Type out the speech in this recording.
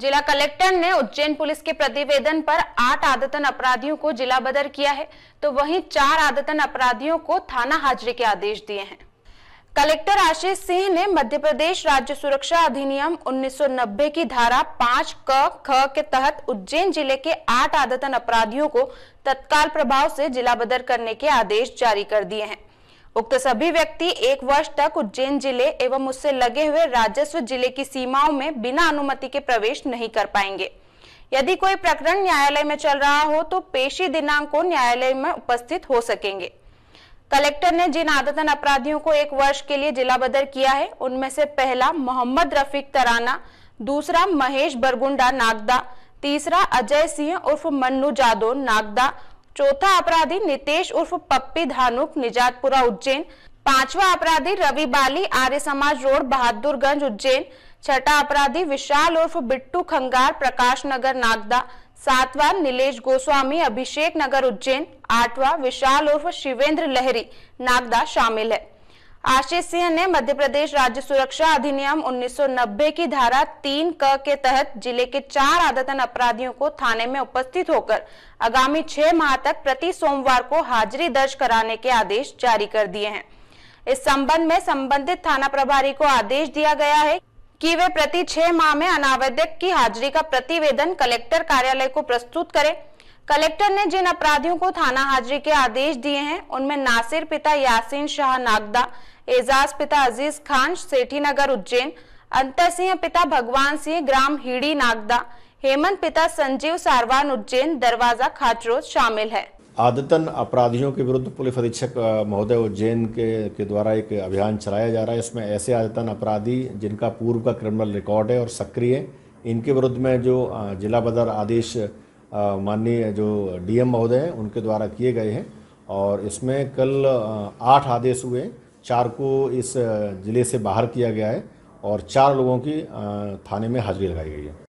जिला कलेक्टर ने उज्जैन पुलिस के प्रतिवेदन पर आठ आदतन अपराधियों को जिला बदर किया है तो वहीं चार आदतन अपराधियों को थाना हाजिरी के आदेश दिए हैं कलेक्टर आशीष सिंह ने मध्य प्रदेश राज्य सुरक्षा अधिनियम 1990 की धारा पांच क ख के तहत उज्जैन जिले के आठ आदतन अपराधियों को तत्काल प्रभाव से जिला बदर करने के आदेश जारी कर दिए हैं उक्त सभी व्यक्ति एक वर्ष तक उज्जैन जिले एवं उससे लगे हुए राजस्व जिले की सीमाओं में बिना अनुमति के प्रवेश नहीं कर पाएंगे यदि कोई प्रकरण न्यायालय में चल रहा हो तो पेशी दिनांक को न्यायालय में उपस्थित हो सकेंगे कलेक्टर ने जिन आदतन अपराधियों को एक वर्ष के लिए जिला बदर किया है उनमें से पहला मोहम्मद रफीक तराना दूसरा महेश बरगुंडा नागदा तीसरा अजय सिंह उर्फ मन्नू जादो नागदा चौथा अपराधी नितेश उर्फ पप्पी धानुक निजातपुरा उज्जैन पांचवा अपराधी रवि बाली आर्य समाज रोड बहादुरगंज उज्जैन छठा अपराधी विशाल उर्फ बिट्टू खंगार प्रकाश नगर नागदा सातवा नीलेष गोस्वामी अभिषेक नगर उज्जैन आठवां विशाल उर्फ शिवेंद्र लहरी नागदा शामिल है आशीष सिंह ने मध्य प्रदेश राज्य सुरक्षा अधिनियम 1990 की धारा तीन क के तहत जिले के चार आदतन अपराधियों को थाने में उपस्थित होकर आगामी छह माह तक प्रति सोमवार को हाजिरी दर्ज कराने के आदेश जारी कर दिए हैं इस संबंध में संबंधित थाना प्रभारी को आदेश दिया गया है कि वे प्रति छह माह में अनावेदक की हाजिरी का प्रतिवेदन कलेक्टर कार्यालय को प्रस्तुत करें कलेक्टर ने जिन अपराधियों को थाना हाजिरी के आदेश दिए हैं उनमें नासिर पिता यासीन शाह नागदा एजाज पिता अजीज खान सेठी नगर उज्जैन अंतर सिंह पिता भगवान सिंह ग्राम हीड़ी नागदा हेमंत पिता संजीव सारवान उज्जैन दरवाजा खाचरोज शामिल है आदतन अपराधियों के विरुद्ध पुलिस अधीक्षक महोदय उज्जैन के के द्वारा एक अभियान चलाया जा रहा है इसमें ऐसे आदतन अपराधी जिनका पूर्व का क्रिमिनल रिकॉर्ड है और सक्रिय इनके विरुद्ध में जो जिला बदर आदेश माननीय जो डीएम महोदय हैं उनके द्वारा किए गए हैं और इसमें कल आठ आदेश हुए चार को इस ज़िले से बाहर किया गया है और चार लोगों की थाने में हाजिरी लगाई गई है